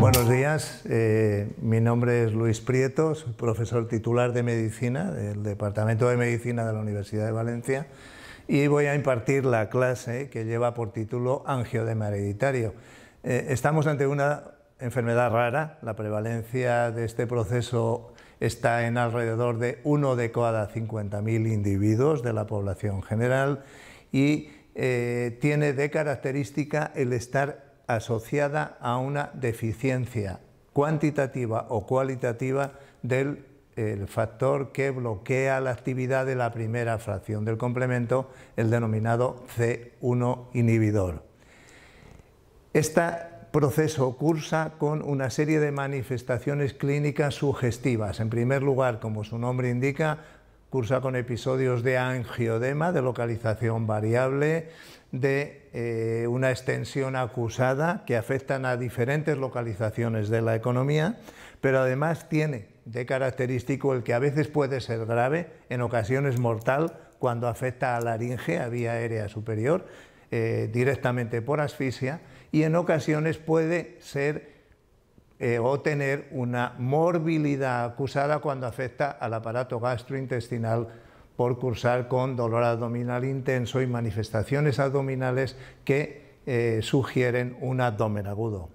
Buenos días, eh, mi nombre es Luis Prieto, soy profesor titular de Medicina del Departamento de Medicina de la Universidad de Valencia y voy a impartir la clase que lleva por título Angiodema hereditario. Eh, estamos ante una enfermedad rara, la prevalencia de este proceso está en alrededor de 1 de cada 50.000 individuos de la población general y eh, tiene de característica el estar asociada a una deficiencia cuantitativa o cualitativa del factor que bloquea la actividad de la primera fracción del complemento, el denominado C1 inhibidor. Este proceso cursa con una serie de manifestaciones clínicas sugestivas. En primer lugar, como su nombre indica, cursa con episodios de angiodema, de localización variable, de eh, una extensión acusada que afectan a diferentes localizaciones de la economía, pero además tiene de característico el que a veces puede ser grave, en ocasiones mortal, cuando afecta a laringe, a vía aérea superior, eh, directamente por asfixia, y en ocasiones puede ser eh, o tener una morbilidad acusada cuando afecta al aparato gastrointestinal por cursar con dolor abdominal intenso y manifestaciones abdominales que eh, sugieren un abdomen agudo.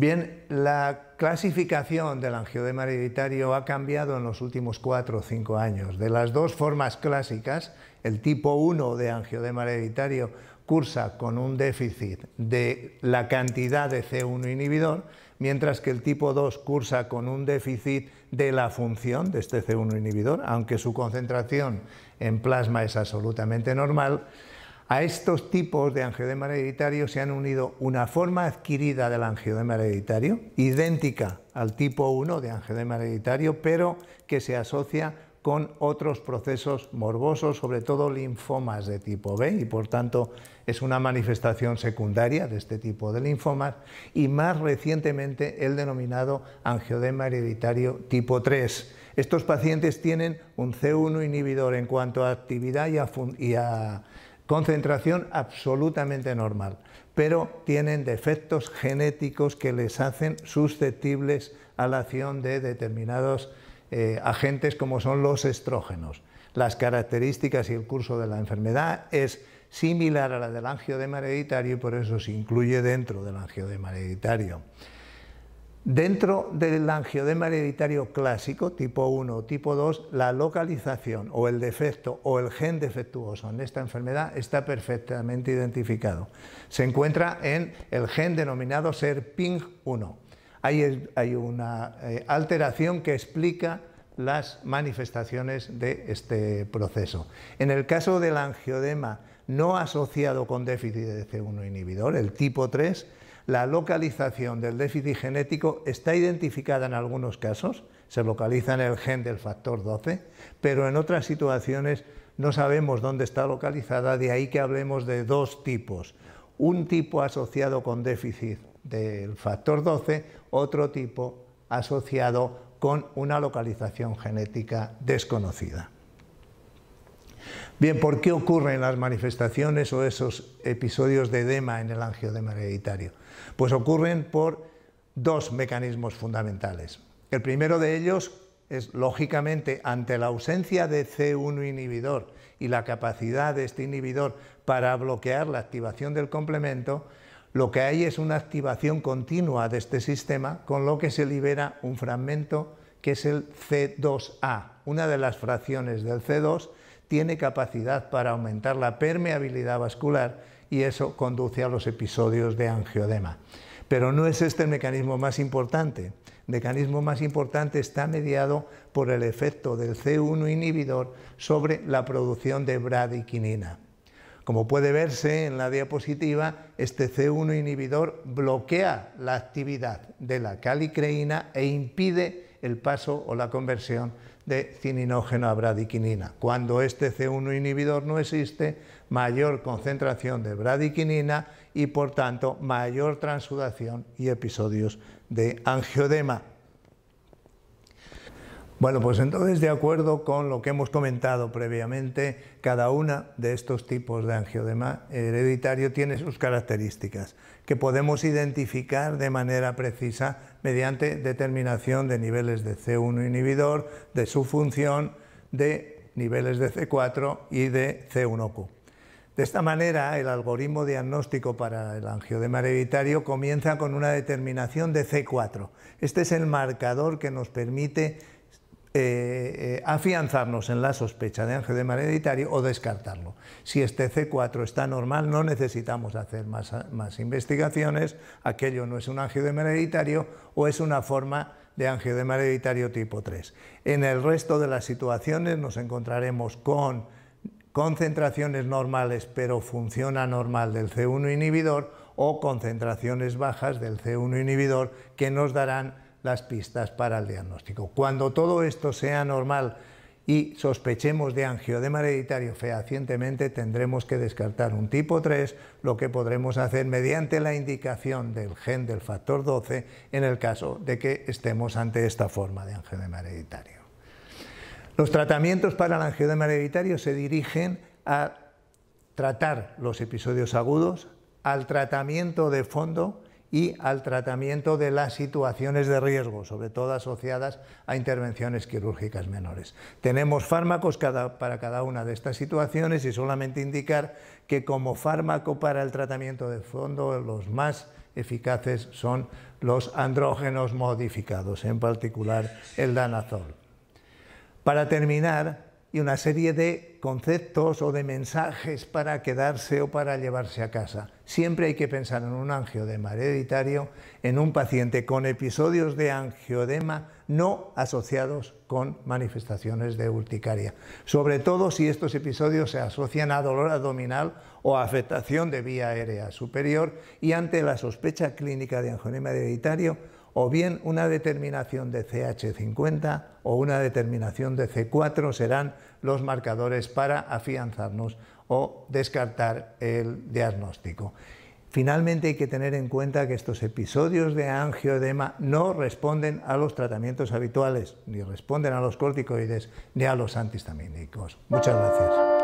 Bien, la clasificación del angiodema hereditario ha cambiado en los últimos cuatro o cinco años. De las dos formas clásicas, el tipo 1 de angiodema hereditario cursa con un déficit de la cantidad de C1 inhibidor, mientras que el tipo 2 cursa con un déficit de la función de este C1 inhibidor, aunque su concentración en plasma es absolutamente normal a estos tipos de angiodema hereditario se han unido una forma adquirida del angiodema hereditario, idéntica al tipo 1 de angiodema hereditario, pero que se asocia con otros procesos morbosos, sobre todo linfomas de tipo B, y por tanto es una manifestación secundaria de este tipo de linfomas, y más recientemente el denominado angiodema hereditario tipo 3. Estos pacientes tienen un C1 inhibidor en cuanto a actividad y a, a concentración absolutamente normal, pero tienen defectos genéticos que les hacen susceptibles a la acción de determinados eh, agentes como son los estrógenos. Las características y el curso de la enfermedad es similar a la del angiodema hereditario y por eso se incluye dentro del angiodema hereditario. Dentro del angiodema hereditario clásico, tipo 1 o tipo 2, la localización o el defecto o el gen defectuoso en esta enfermedad está perfectamente identificado. Se encuentra en el gen denominado SERPING1. Hay, una eh, alteración que explica las manifestaciones de este proceso. En el caso del angiodema no asociado con déficit de C1 inhibidor, el tipo 3, la localización del déficit genético está identificada en algunos casos, se localiza en el gen del factor 12, pero en otras situaciones no sabemos dónde está localizada, de ahí que hablemos de dos tipos. Un tipo asociado con déficit del factor 12, otro tipo asociado con una localización genética desconocida. Bien, ¿por qué ocurren las manifestaciones o esos episodios de edema en el angiodema hereditario? Pues ocurren por dos mecanismos fundamentales. El primero de ellos es, lógicamente, ante la ausencia de C1 inhibidor y la capacidad de este inhibidor para bloquear la activación del complemento, lo que hay es una activación continua de este sistema, con lo que se libera un fragmento que es el C2A, una de las fracciones del C2 tiene capacidad para aumentar la permeabilidad vascular y eso conduce a los episodios de angiodema. Pero no es este el mecanismo más importante. El mecanismo más importante está mediado por el efecto del C1 inhibidor sobre la producción de bradiquinina. Como puede verse en la diapositiva, este C1 inhibidor bloquea la actividad de la calicreína e impide el paso o la conversión de cininógeno a bradiquinina. Cuando este C1 inhibidor no existe, mayor concentración de bradiquinina y por tanto mayor transudación y episodios de angiodema. Bueno, pues entonces, de acuerdo con lo que hemos comentado previamente, cada una de estos tipos de angiodema hereditario tiene sus características, que podemos identificar de manera precisa mediante determinación de niveles de C1 inhibidor, de su función, de niveles de C4 y de C1Q. De esta manera, el algoritmo diagnóstico para el angiodema hereditario comienza con una determinación de C4. Este es el marcador que nos permite eh, eh, afianzarnos en la sospecha de de hereditario o descartarlo. Si este C4 está normal, no necesitamos hacer más, investigaciones, aquello no es un de hereditario o es una forma de ángel de hereditario tipo 3. En el resto de las situaciones nos encontraremos con concentraciones normales pero función anormal del C1 inhibidor o concentraciones bajas del C1 inhibidor que nos darán las pistas para el diagnóstico. Cuando todo esto sea normal y sospechemos de angioedema hereditario fehacientemente, tendremos que descartar un tipo 3, lo que podremos hacer mediante la indicación del gen del factor 12 en el caso de que estemos ante esta forma de angioedema hereditario. Los tratamientos para el angioedema hereditario se dirigen a tratar los episodios agudos, al tratamiento de fondo, y al tratamiento de las situaciones de riesgo, sobre todo asociadas a intervenciones quirúrgicas menores. Tenemos fármacos para cada una de estas situaciones y solamente indicar que como fármaco para el tratamiento de fondo los más eficaces son los andrógenos modificados, en particular el danazol. Para terminar, y una serie de conceptos o de mensajes para quedarse o para llevarse a casa. Siempre hay que pensar en un angioedema hereditario, en un paciente con episodios de angioedema no asociados con manifestaciones de urticaria, sobre todo si estos episodios se asocian a dolor abdominal o afectación de vía aérea superior y ante la sospecha clínica de angioedema hereditario o bien una determinación de CH50 o una determinación de C4 serán los marcadores para afianzarnos o descartar el diagnóstico. Finalmente hay que tener en cuenta que estos episodios de angioedema no responden a los tratamientos habituales, ni responden a los corticoides, ni a los antihistamínicos. Muchas gracias.